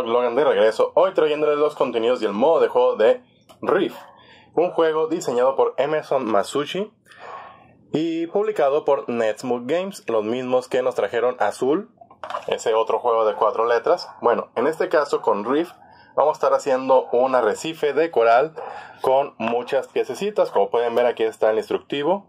Logan de regreso, hoy trayéndoles los contenidos y el modo de juego de Rift, un juego diseñado por Emerson Masucci y publicado por Netsmoke Games, los mismos que nos trajeron Azul, ese otro juego de cuatro letras. Bueno, en este caso con Rift vamos a estar haciendo un arrecife de coral con muchas piececitas. Como pueden ver aquí está el instructivo,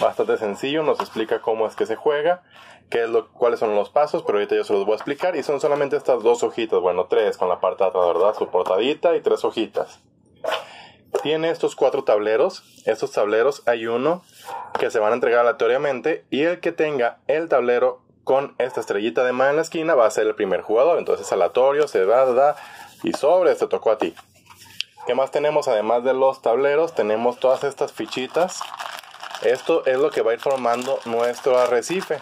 bastante sencillo, nos explica cómo es que se juega, qué es lo, cuáles son los pasos, pero ahorita yo se los voy a explicar. Y son solamente estas dos hojitas, bueno, tres con la parte de atrás, ¿verdad? Su portadita y tres hojitas. Tiene estos cuatro tableros. Estos tableros hay uno que se van a entregar aleatoriamente y el que tenga el tablero con esta estrellita de más en la esquina va a ser el primer jugador. Entonces es aleatorio, se va, da, y sobre, se tocó a ti. ¿Qué más tenemos? Además de los tableros, tenemos todas estas fichitas. Esto es lo que va a ir formando nuestro arrecife.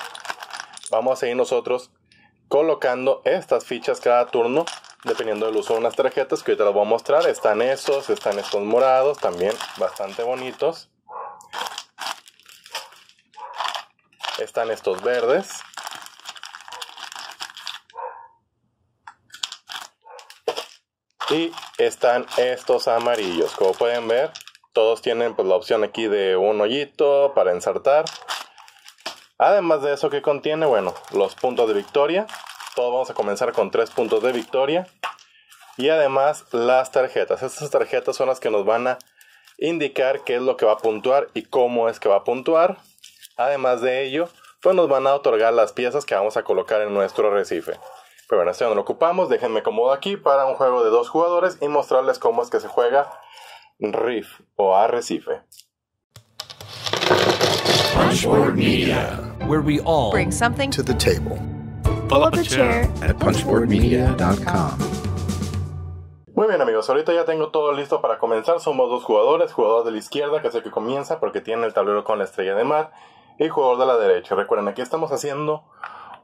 Vamos a seguir nosotros colocando estas fichas cada turno, dependiendo del uso de unas tarjetas que te las voy a mostrar. Están esos, están estos morados, también bastante bonitos. Están estos verdes. Y están estos amarillos. Como pueden ver, todos tienen pues, la opción aquí de un hoyito para ensartar. Además de eso que contiene, bueno, los puntos de victoria. Todos vamos a comenzar con tres puntos de victoria. Y además las tarjetas. Estas tarjetas son las que nos van a indicar qué es lo que va a puntuar y cómo es que va a puntuar. Además de ello, pues nos van a otorgar las piezas que vamos a colocar en nuestro recife. Pero bueno, este no lo ocupamos. Déjenme cómodo aquí para un juego de dos jugadores y mostrarles cómo es que se juega Riff o Arrecife. Punchboard Media, bring something to the table. Pull up chair at Muy bien amigos, ahorita ya tengo todo listo para comenzar. Somos dos jugadores, jugador de la izquierda que es el que comienza porque tiene el tablero con la estrella de mar y jugador de la derecha. Recuerden, aquí estamos haciendo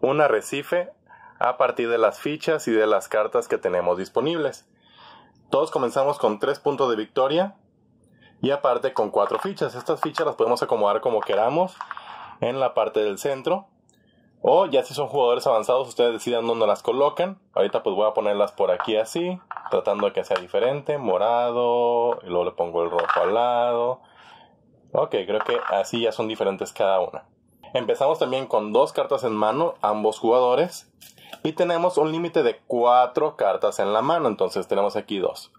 un arrecife a partir de las fichas y de las cartas que tenemos disponibles. Todos comenzamos con 3 puntos de victoria y aparte con 4 fichas. Estas fichas las podemos acomodar como queramos en la parte del centro. O ya si son jugadores avanzados, ustedes decidan dónde las colocan. Ahorita pues voy a ponerlas por aquí así, tratando de que sea diferente. Morado, y luego le pongo el rojo al lado. Ok, creo que así ya son diferentes cada una. Empezamos también con dos cartas en mano, ambos jugadores. Y tenemos un límite de cuatro cartas en la mano, entonces tenemos aquí dos.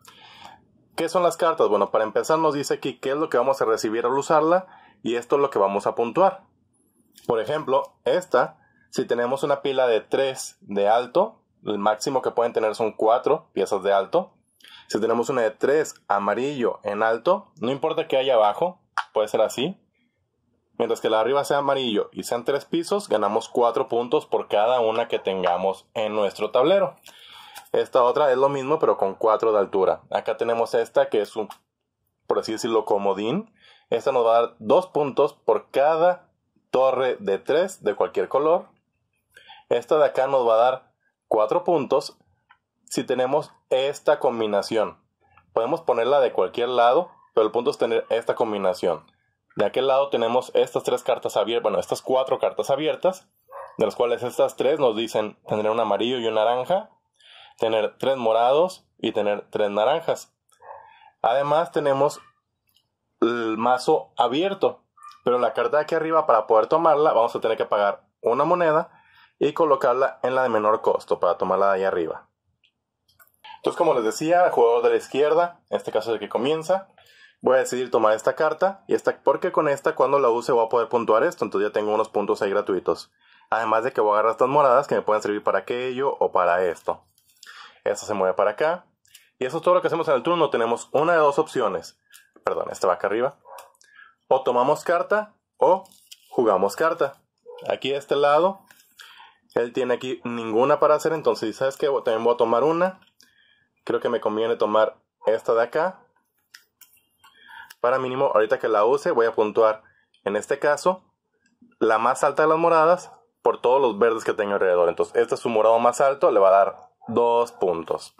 ¿Qué son las cartas? Bueno, para empezar nos dice aquí qué es lo que vamos a recibir al usarla y esto es lo que vamos a puntuar. Por ejemplo, esta, si tenemos una pila de 3 de alto, el máximo que pueden tener son cuatro piezas de alto. Si tenemos una de 3 amarillo en alto, no importa que haya abajo, puede ser así, Mientras que la arriba sea amarillo y sean tres pisos, ganamos cuatro puntos por cada una que tengamos en nuestro tablero. Esta otra es lo mismo, pero con cuatro de altura. Acá tenemos esta que es un, por así decirlo, comodín. Esta nos va a dar dos puntos por cada torre de tres de cualquier color. Esta de acá nos va a dar cuatro puntos si tenemos esta combinación. Podemos ponerla de cualquier lado, pero el punto es tener esta combinación. De aquel lado tenemos estas tres cartas abiertas, bueno, estas cuatro cartas abiertas, de las cuales estas tres nos dicen tener un amarillo y un naranja, tener tres morados y tener tres naranjas. Además tenemos el mazo abierto, pero la carta de aquí arriba para poder tomarla vamos a tener que pagar una moneda y colocarla en la de menor costo para tomarla ahí arriba. Entonces como les decía, el jugador de la izquierda, en este caso es el que comienza, voy a decidir tomar esta carta y esta porque con esta cuando la use voy a poder puntuar esto entonces ya tengo unos puntos ahí gratuitos además de que voy a agarrar estas moradas que me pueden servir para aquello o para esto Esta se mueve para acá y eso es todo lo que hacemos en el turno tenemos una de dos opciones perdón esta va acá arriba o tomamos carta o jugamos carta aquí de este lado él tiene aquí ninguna para hacer entonces sabes que también voy a tomar una creo que me conviene tomar esta de acá para mínimo, ahorita que la use, voy a puntuar, en este caso, la más alta de las moradas por todos los verdes que tengo alrededor. Entonces, este es su morado más alto, le va a dar dos puntos.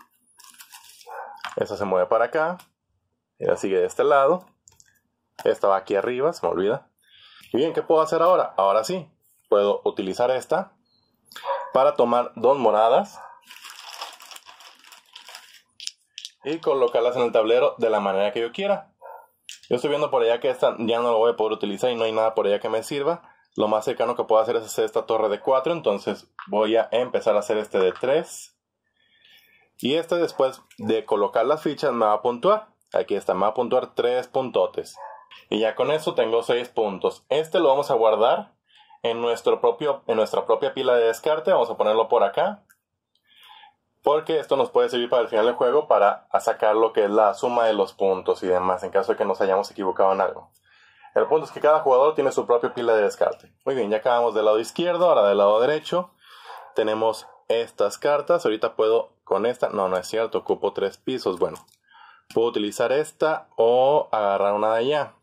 Esta se mueve para acá. la sigue de este lado. Esta va aquí arriba, se me olvida. Y bien, ¿qué puedo hacer ahora? Ahora sí, puedo utilizar esta para tomar dos moradas y colocarlas en el tablero de la manera que yo quiera. Yo estoy viendo por allá que esta ya no lo voy a poder utilizar y no hay nada por allá que me sirva. Lo más cercano que puedo hacer es hacer esta torre de 4, entonces voy a empezar a hacer este de 3. Y este después de colocar las fichas me va a puntuar. Aquí está, me va a puntuar 3 puntotes. Y ya con eso tengo 6 puntos. Este lo vamos a guardar en, nuestro propio, en nuestra propia pila de descarte. Vamos a ponerlo por acá porque esto nos puede servir para el final del juego para sacar lo que es la suma de los puntos y demás, en caso de que nos hayamos equivocado en algo. El punto es que cada jugador tiene su propia pila de descarte. Muy bien, ya acabamos del lado izquierdo, ahora del lado derecho. Tenemos estas cartas, ahorita puedo con esta, no, no es cierto, ocupo tres pisos, bueno. Puedo utilizar esta o agarrar una de allá.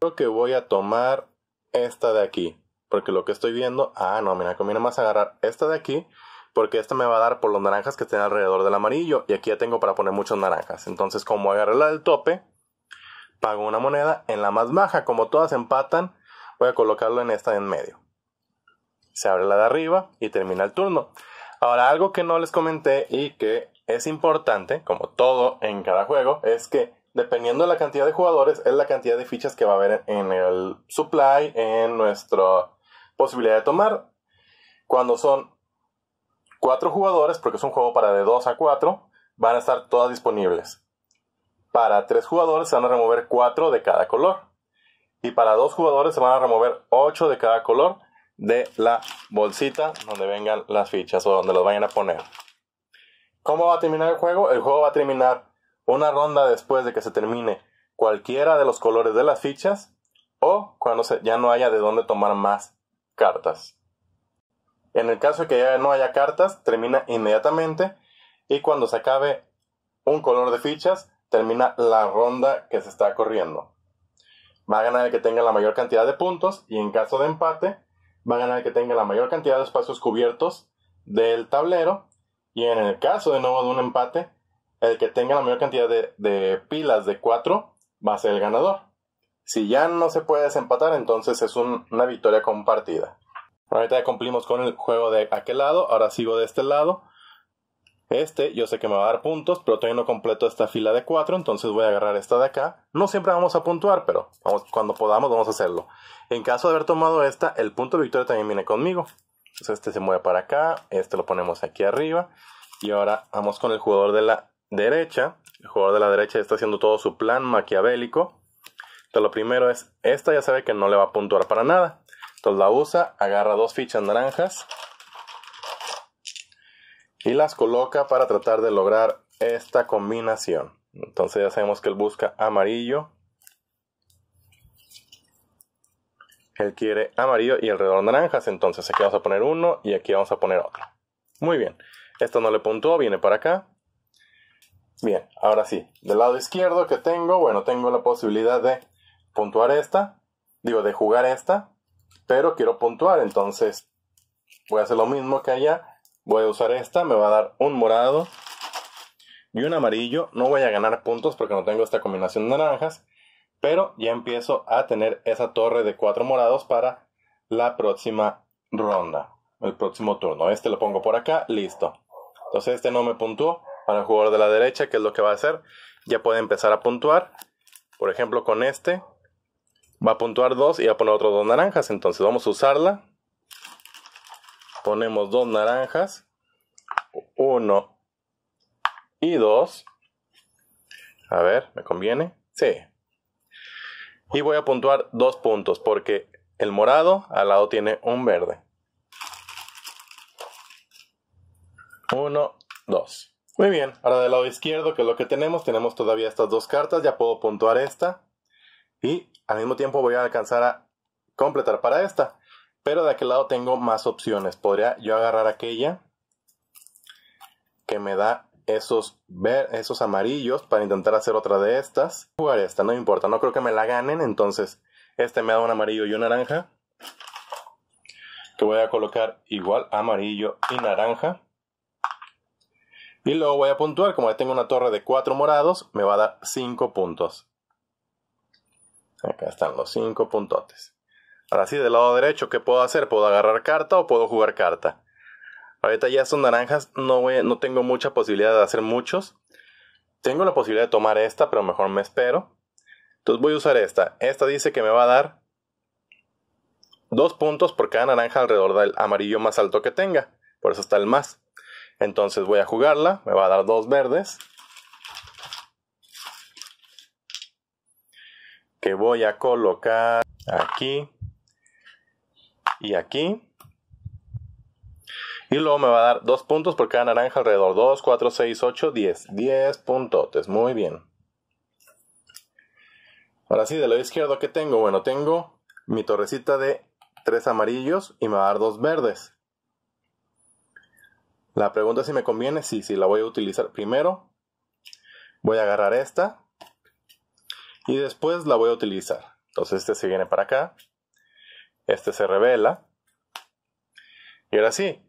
Creo que voy a tomar esta de aquí, porque lo que estoy viendo, ah, no, mira, conviene más agarrar esta de aquí porque esta me va a dar por los naranjas que estén alrededor del amarillo y aquí ya tengo para poner muchos naranjas. Entonces como agarré la del tope, pago una moneda en la más baja, como todas empatan, voy a colocarlo en esta de en medio. Se abre la de arriba y termina el turno. Ahora algo que no les comenté y que es importante, como todo en cada juego, es que dependiendo de la cantidad de jugadores, es la cantidad de fichas que va a haber en el supply, en nuestra posibilidad de tomar. Cuando son cuatro jugadores, porque es un juego para de 2 a 4, van a estar todas disponibles. Para tres jugadores se van a remover cuatro de cada color. Y para dos jugadores se van a remover ocho de cada color de la bolsita donde vengan las fichas o donde las vayan a poner. ¿Cómo va a terminar el juego? El juego va a terminar una ronda después de que se termine cualquiera de los colores de las fichas o cuando ya no haya de dónde tomar más cartas. En el caso de que ya no haya cartas, termina inmediatamente y cuando se acabe un color de fichas, termina la ronda que se está corriendo. Va a ganar el que tenga la mayor cantidad de puntos y en caso de empate, va a ganar el que tenga la mayor cantidad de espacios cubiertos del tablero y en el caso de nuevo de un empate, el que tenga la mayor cantidad de, pilas de 4 va a ser el ganador. Si ya no se puede desempatar, entonces es una victoria compartida. Ahorita ya cumplimos con el juego de aquel lado, ahora sigo de este lado. Este, yo sé que me va a dar puntos, pero todavía no completo esta fila de 4, entonces voy a agarrar esta de acá. No siempre vamos a puntuar, pero cuando podamos vamos a hacerlo. En caso de haber tomado esta, el punto de victoria también viene conmigo. Entonces este se mueve para acá, este lo ponemos aquí arriba. Y ahora vamos con el jugador de la derecha. El jugador de la derecha está haciendo todo su plan maquiavélico. Entonces lo primero es, esta ya sabe que no le va a puntuar para nada. Entonces la usa, agarra dos fichas naranjas y las coloca para tratar de lograr esta combinación. Entonces ya sabemos que él busca amarillo. Él quiere amarillo y alrededor naranjas. Entonces aquí vamos a poner uno y aquí vamos a poner otro. Muy bien. Esto no le puntuó, viene para acá. Bien, ahora sí. Del lado izquierdo que tengo, bueno, tengo la posibilidad de puntuar esta. Digo, de jugar esta pero quiero puntuar, entonces voy a hacer lo mismo que allá. Voy a usar esta, me va a dar un morado y un amarillo. No voy a ganar puntos porque no tengo esta combinación de naranjas. Pero ya empiezo a tener esa torre de cuatro morados para la próxima ronda. El próximo turno. Este lo pongo por acá, listo. Entonces este no me puntuó. Para el jugador de la derecha, que es lo que va a hacer? Ya puede empezar a puntuar. Por ejemplo, con este va a puntuar 2 y va a poner otros dos naranjas. Entonces vamos a usarla. Ponemos dos naranjas. 1 y 2. A ver, ¿me conviene? Sí. Y voy a puntuar dos puntos porque el morado al lado tiene un verde. 1, 2. Muy bien, ahora del lado izquierdo, que es lo que tenemos, tenemos todavía estas dos cartas, ya puedo puntuar esta y al mismo tiempo voy a alcanzar a completar para esta. Pero de aquel lado tengo más opciones. Podría yo agarrar aquella que me da esos, ver, esos amarillos para intentar hacer otra de estas. Jugar esta, no importa. No creo que me la ganen. Entonces, este me da un amarillo y un naranja. Que voy a colocar igual amarillo y naranja. Y luego voy a puntuar. Como ya tengo una torre de 4 morados, me va a dar 5 puntos. Acá están los cinco puntotes. Ahora sí, del lado derecho, ¿qué puedo hacer? ¿Puedo agarrar carta o puedo jugar carta? Ahorita ya son naranjas, no, no tengo mucha posibilidad de hacer muchos. Tengo la posibilidad de tomar esta, pero mejor me espero. Entonces voy a usar esta. Esta dice que me va a dar dos puntos por cada naranja alrededor del amarillo más alto que tenga. Por eso está el más. Entonces voy a jugarla, me va a dar dos verdes. que voy a colocar aquí y aquí. Y luego me va a dar dos puntos por cada naranja alrededor. 2, 4, 6, 8, 10. 10 puntos. Muy bien. Ahora sí, de lado izquierdo, ¿qué tengo? Bueno, tengo mi torrecita de tres amarillos y me va a dar dos verdes. La pregunta si me conviene. Sí, sí, la voy a utilizar. Primero, voy a agarrar esta y después la voy a utilizar. Entonces este se viene para acá, este se revela y ahora sí,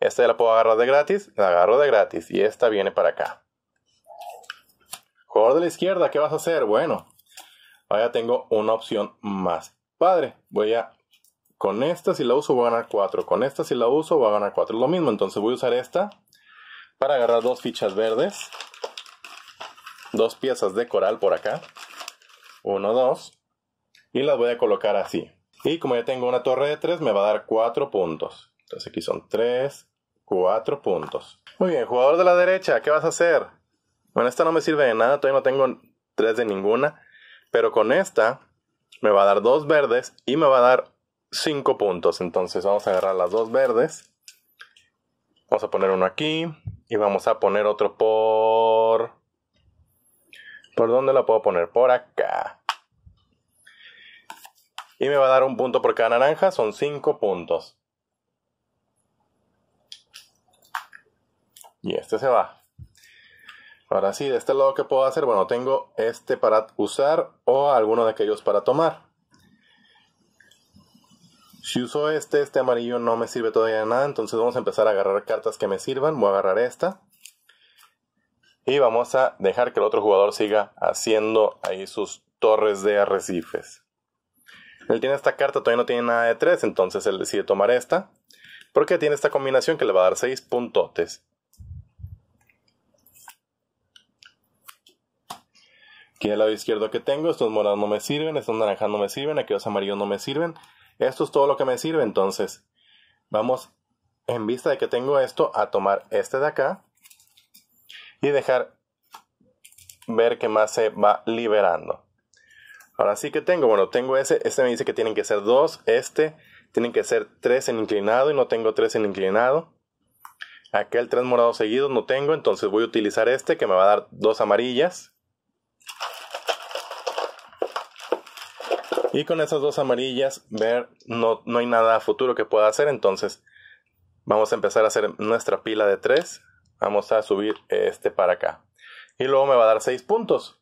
esta ya la puedo agarrar de gratis, la agarro de gratis y esta viene para acá. Jugador de la izquierda, ¿qué vas a hacer? Bueno, ahora tengo una opción más. Padre, voy a... Con esta si la uso voy a ganar 4. Con esta si la uso voy a ganar 4. lo mismo, entonces voy a usar esta para agarrar dos fichas verdes. Dos piezas de coral por acá. 1, 2 y las voy a colocar así. Y como ya tengo una torre de 3 me va a dar 4 puntos. Entonces aquí son 3, 4 puntos. Muy bien, jugador de la derecha, ¿qué vas a hacer? Bueno, esta no me sirve de nada, todavía no tengo 3 de ninguna. Pero con esta me va a dar dos verdes y me va a dar 5 puntos. Entonces vamos a agarrar las dos verdes. Vamos a poner uno aquí y vamos a poner otro por ¿Por dónde la puedo poner? Por acá. Y me va a dar un punto por cada naranja, son 5 puntos. Y este se va. Ahora sí, de este lado, ¿qué puedo hacer? Bueno, tengo este para usar o alguno de aquellos para tomar. Si uso este, este amarillo no me sirve todavía nada, entonces vamos a empezar a agarrar cartas que me sirvan. Voy a agarrar esta. Y vamos a dejar que el otro jugador siga haciendo ahí sus torres de arrecifes. Él tiene esta carta, todavía no tiene nada de 3, entonces él decide tomar esta. Porque tiene esta combinación que le va a dar 6 puntotes. Aquí el lado izquierdo que tengo, estos morados no me sirven, estos naranjas no me sirven, aquellos amarillos no me sirven. Esto es todo lo que me sirve, entonces vamos en vista de que tengo esto a tomar este de acá y dejar ver qué más se va liberando. Ahora sí que tengo, bueno, tengo ese, este me dice que tienen que ser dos, este tienen que ser tres en inclinado y no tengo tres en inclinado. Aquel tres morados seguidos no tengo, entonces voy a utilizar este que me va a dar dos amarillas. Y con esas dos amarillas, ver, no, no hay nada futuro que pueda hacer, entonces vamos a empezar a hacer nuestra pila de tres. Vamos a subir este para acá. Y luego me va a dar 6 puntos.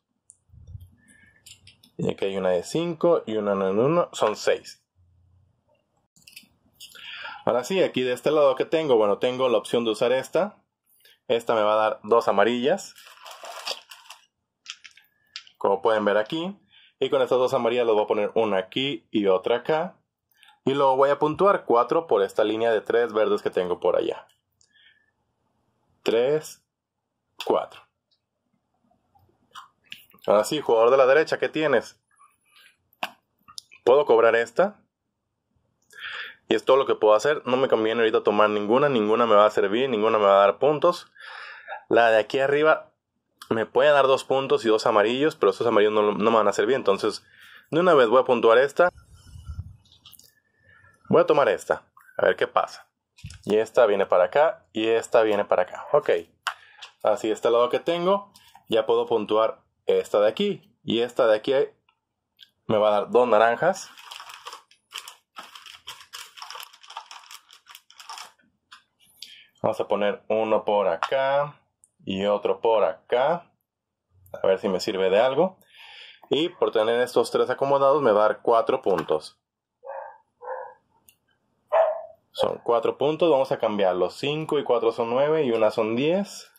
Y aquí hay una de 5 y una de 1, son 6. Ahora sí, aquí de este lado que tengo, bueno, tengo la opción de usar esta. Esta me va a dar dos amarillas. Como pueden ver aquí. Y con estas dos amarillas les voy a poner una aquí y otra acá. Y luego voy a puntuar 4 por esta línea de tres verdes que tengo por allá. 3, 4. Ahora sí, jugador de la derecha, ¿qué tienes? ¿Puedo cobrar esta? Y es todo lo que puedo hacer. No me conviene ahorita tomar ninguna. Ninguna me va a servir. Ninguna me va a dar puntos. La de aquí arriba me puede dar dos puntos y dos amarillos. Pero esos amarillos no, no me van a servir. Entonces, de una vez voy a puntuar esta. Voy a tomar esta. A ver qué pasa. Y esta viene para acá y esta viene para acá. Ok. Así, este lado que tengo, ya puedo puntuar esta de aquí. Y esta de aquí me va a dar dos naranjas. Vamos a poner uno por acá y otro por acá. A ver si me sirve de algo. Y por tener estos tres acomodados me va a dar cuatro puntos. Son cuatro puntos, vamos a cambiarlos. 5 y 4 son 9 y una son 10.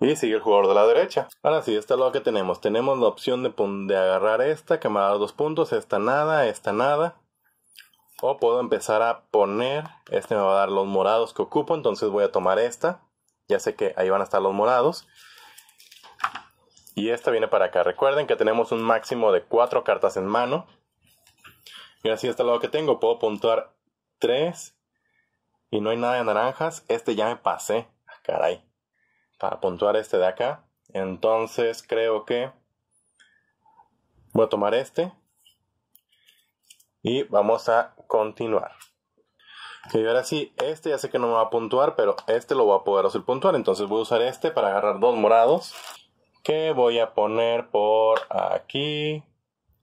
Y sigue el jugador de la derecha. Ahora sí, esta es lo que tenemos. Tenemos la opción de, de agarrar esta, que me va a dar dos puntos, esta nada, esta nada. O puedo empezar a poner, este me va a dar los morados que ocupo, entonces voy a tomar esta. Ya sé que ahí van a estar los morados. Y esta viene para acá. Recuerden que tenemos un máximo de cuatro cartas en mano. Y así este lado que tengo puedo puntuar 3 y no hay nada de naranjas. Este ya me pasé. Ah, caray. Para puntuar este de acá. Entonces creo que voy a tomar este. Y vamos a continuar. Y ahora sí, este ya sé que no me va a puntuar, pero este lo voy a poder hacer puntuar. Entonces voy a usar este para agarrar dos morados. Que voy a poner por aquí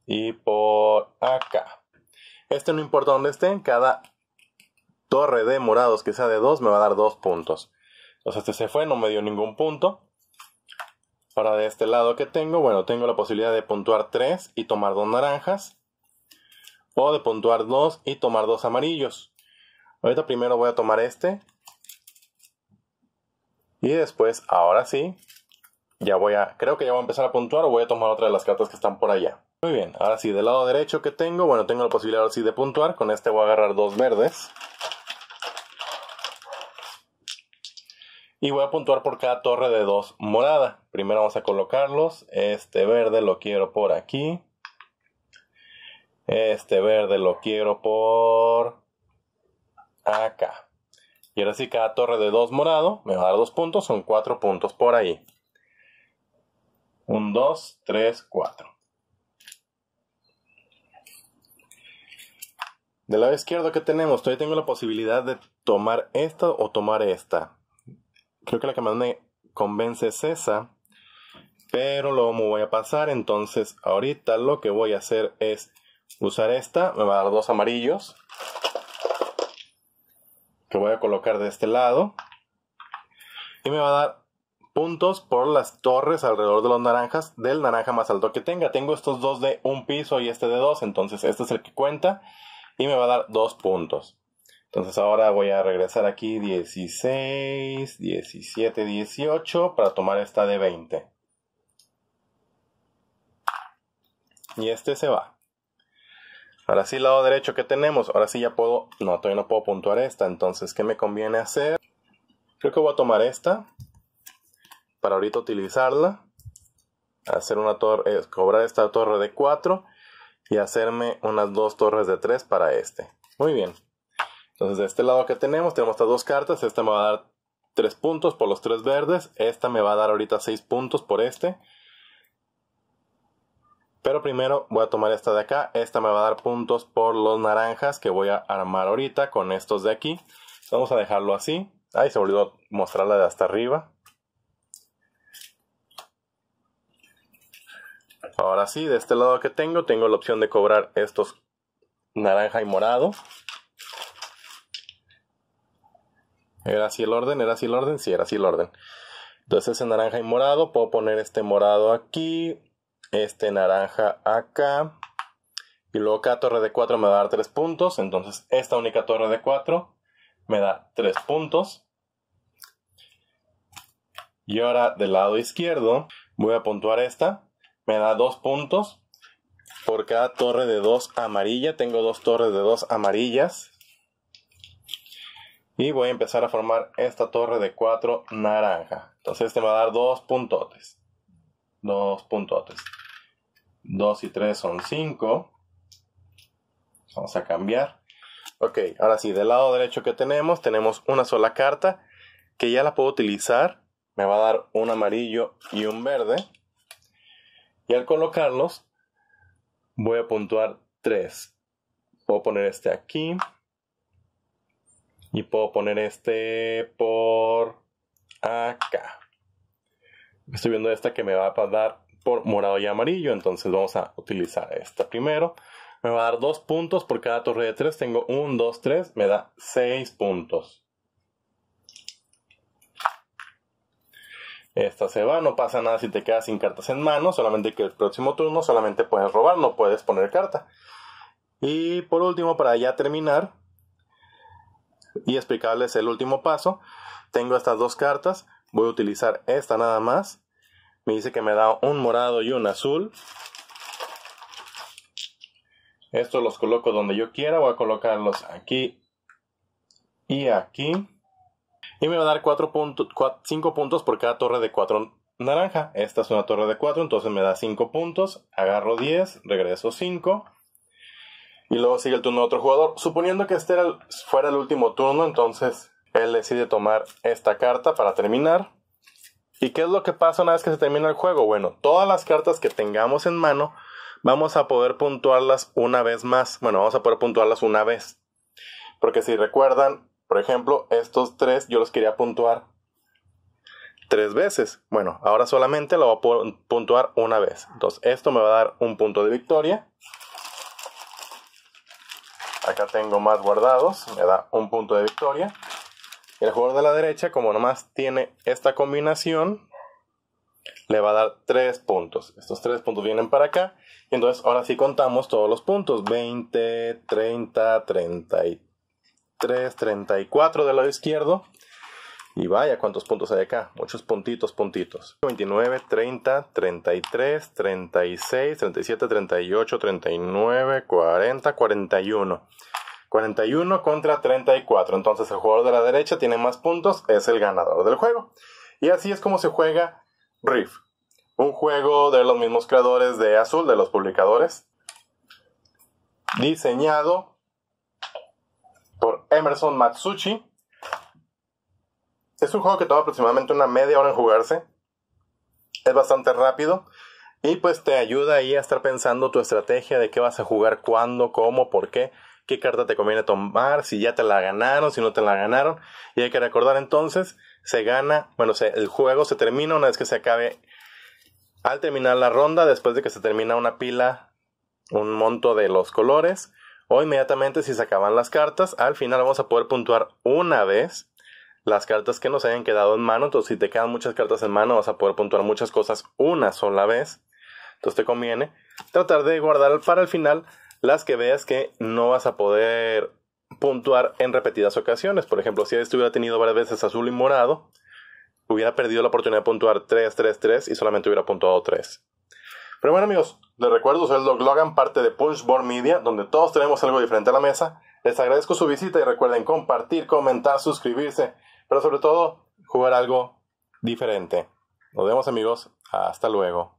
y por acá. Este no importa dónde esté, cada torre de morados que sea de 2 me va a dar 2 puntos. Entonces este se fue, no me dio ningún punto. Para de este lado que tengo, bueno, tengo la posibilidad de puntuar 3 y tomar dos naranjas. O de puntuar 2 y tomar dos amarillos. Ahorita primero voy a tomar este. Y después, ahora sí, ya voy a, creo que ya voy a empezar a puntuar o voy a tomar otra de las cartas que están por allá. Muy bien, ahora sí, del lado derecho que tengo, bueno, tengo la posibilidad ahora sí de puntuar. Con este voy a agarrar dos verdes. Y voy a puntuar por cada torre de dos morada. Primero vamos a colocarlos. Este verde lo quiero por aquí. Este verde lo quiero por acá. Y ahora sí, cada torre de dos morado me va a dar dos puntos. Son cuatro puntos por ahí. Un, dos, tres, cuatro. Del lado izquierdo, ¿qué tenemos? Todavía tengo la posibilidad de tomar esta o tomar esta. Creo que la que más me convence es esa. Pero lo me voy a pasar. Entonces, ahorita lo que voy a hacer es usar esta. Me va a dar dos amarillos. Que voy a colocar de este lado. Y me va a dar puntos por las torres alrededor de los naranjas del naranja más alto que tenga. Tengo estos dos de un piso y este de dos, entonces este es el que cuenta y me va a dar dos puntos. Entonces ahora voy a regresar aquí 16, 17, 18 para tomar esta de 20. Y este se va. Ahora sí, lado derecho que tenemos. Ahora sí ya puedo... No, todavía no puedo puntuar esta. Entonces, ¿qué me conviene hacer? Creo que voy a tomar esta. Para ahorita utilizarla. Hacer una torre... Eh, cobrar esta torre de 4 y hacerme unas dos torres de tres para este. Muy bien. Entonces de este lado que tenemos, tenemos estas dos cartas. Esta me va a dar tres puntos por los tres verdes. Esta me va a dar ahorita seis puntos por este. Pero primero voy a tomar esta de acá. Esta me va a dar puntos por los naranjas que voy a armar ahorita con estos de aquí. Vamos a dejarlo así. ahí se olvidó mostrarla de hasta arriba. Ahora sí, de este lado que tengo, tengo la opción de cobrar estos naranja y morado. ¿Era así el orden? ¿Era así el orden? Sí, era así el orden. Entonces ese naranja y morado, puedo poner este morado aquí, este naranja acá. Y luego cada torre de 4 me va a dar 3 puntos. Entonces esta única torre de 4 me da 3 puntos. Y ahora del lado izquierdo voy a puntuar esta me da dos puntos. Por cada torre de dos amarillas. tengo dos torres de dos amarillas. Y voy a empezar a formar esta torre de cuatro naranja. Entonces este me va a dar dos puntotes. Dos puntotes. Dos y tres son cinco. Vamos a cambiar. Ok, ahora sí, del lado derecho que tenemos, tenemos una sola carta que ya la puedo utilizar. Me va a dar un amarillo y un verde. Y al colocarlos, voy a puntuar 3. Puedo poner este aquí. Y puedo poner este por acá. Estoy viendo esta que me va a dar por morado y amarillo. Entonces vamos a utilizar esta primero. Me va a dar 2 puntos por cada torre de 3. Tengo 1, 2, 3. Me da 6 puntos. Esta se va, no pasa nada si te quedas sin cartas en mano, solamente que el próximo turno solamente puedes robar, no puedes poner carta. Y por último, para ya terminar y explicarles el último paso, tengo estas dos cartas, voy a utilizar esta nada más. Me dice que me da un morado y un azul. Estos los coloco donde yo quiera, voy a colocarlos aquí y aquí. Y me va a dar 5 puntos por cada torre de 4 naranja. Esta es una torre de 4, entonces me da 5 puntos. Agarro 10, regreso 5. Y luego sigue el turno de otro jugador. Suponiendo que este fuera el último turno, entonces él decide tomar esta carta para terminar. ¿Y qué es lo que pasa una vez que se termina el juego? Bueno, todas las cartas que tengamos en mano vamos a poder puntuarlas una vez más. Bueno, vamos a poder puntuarlas una vez. Porque si recuerdan, por ejemplo, estos tres yo los quería puntuar tres veces. Bueno, ahora solamente lo voy a puntuar una vez. Entonces, esto me va a dar un punto de victoria. Acá tengo más guardados, me da un punto de victoria. El jugador de la derecha, como nomás tiene esta combinación, le va a dar tres puntos. Estos tres puntos vienen para acá. Y entonces ahora sí contamos todos los puntos. 20, 30, 33. 3, 34 del lado izquierdo. Y vaya cuántos puntos hay acá. Muchos puntitos, puntitos. 29, 30, 33, 36, 37, 38, 39, 40, 41. 41 contra 34. Entonces el jugador de la derecha tiene más puntos, es el ganador del juego. Y así es como se juega Riff. Un juego de los mismos creadores de Azul, de los publicadores. Diseñado por Emerson Matsuchi. Es un juego que toma aproximadamente una media hora en jugarse. Es bastante rápido. Y pues te ayuda ahí a estar pensando tu estrategia de qué vas a jugar, cuándo, cómo, por qué, qué carta te conviene tomar, si ya te la ganaron, si no te la ganaron. Y hay que recordar entonces, se gana, bueno, el juego se termina una vez que se acabe. Al terminar la ronda, después de que se termina una pila, un monto de los colores, o inmediatamente si se acaban las cartas. Al final vamos a poder puntuar una vez las cartas que nos hayan quedado en mano. Entonces, si te quedan muchas cartas en mano, vas a poder puntuar muchas cosas una sola vez. Entonces, te conviene tratar de guardar para el final las que veas que no vas a poder puntuar en repetidas ocasiones. Por ejemplo, si esto hubiera tenido varias veces azul y morado, hubiera perdido la oportunidad de puntuar 3, 3, 3 y solamente hubiera puntuado 3. Pero bueno, amigos, les recuerdo, soy el Doc Logan, parte de Punchboard Media, donde todos tenemos algo diferente a la mesa. Les agradezco su visita y recuerden compartir, comentar, suscribirse, pero sobre todo, jugar algo diferente. Nos vemos, amigos. Hasta luego.